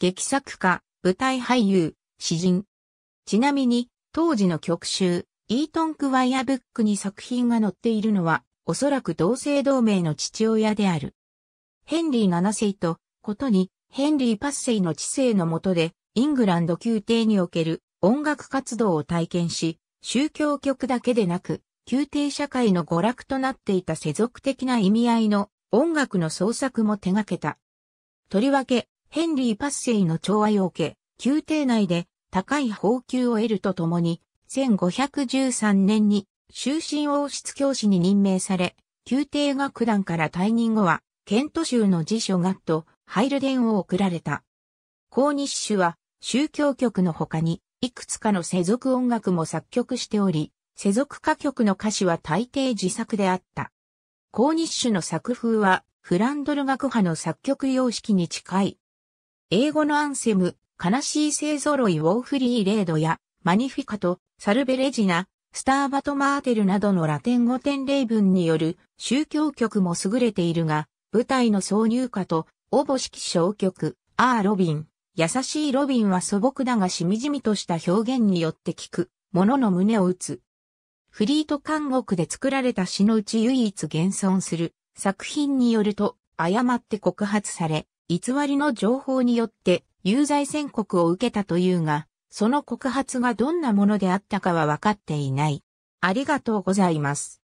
劇作家、舞台俳優、詩人。ちなみに、当時の曲集、イートン・クワイアブックに作品が載っているのは、おそらく同姓同名の父親である。ヘンリー7世と、ことに、ヘンリー・パッセイの知性の下で、イングランド宮廷における音楽活動を体験し、宗教曲だけでなく、宮廷社会の娯楽となっていた世俗的な意味合いの音楽の創作も手掛けた。とりわけ、ヘンリー・パッセイの調和を受け、宮廷内で高い報給を得るとともに、1513年に終身王室教師に任命され、宮廷学団から退任後は、ケント州の辞書ガット、ハイルデンを送られた。コーニッシュは、宗教曲の他に、いくつかの世俗音楽も作曲しており、世俗歌曲の歌詞は大抵自作であった。コーニッシュの作風は、フランドル学派の作曲様式に近い英語のアンセム、悲しい勢揃いウォーフリーレードや、マニフィカト、サルベレジナ、スターバトマーテルなどのラテン語典例文による宗教曲も優れているが、舞台の挿入歌と、おぼしき小曲、アー・ロビン、優しいロビンは素朴だがしみじみとした表現によって聞く、ものの胸を打つ。フリート監獄で作られた詩のうち唯一現存する作品によると誤って告発され、偽りの情報によって有罪宣告を受けたというが、その告発がどんなものであったかは分かっていない。ありがとうございます。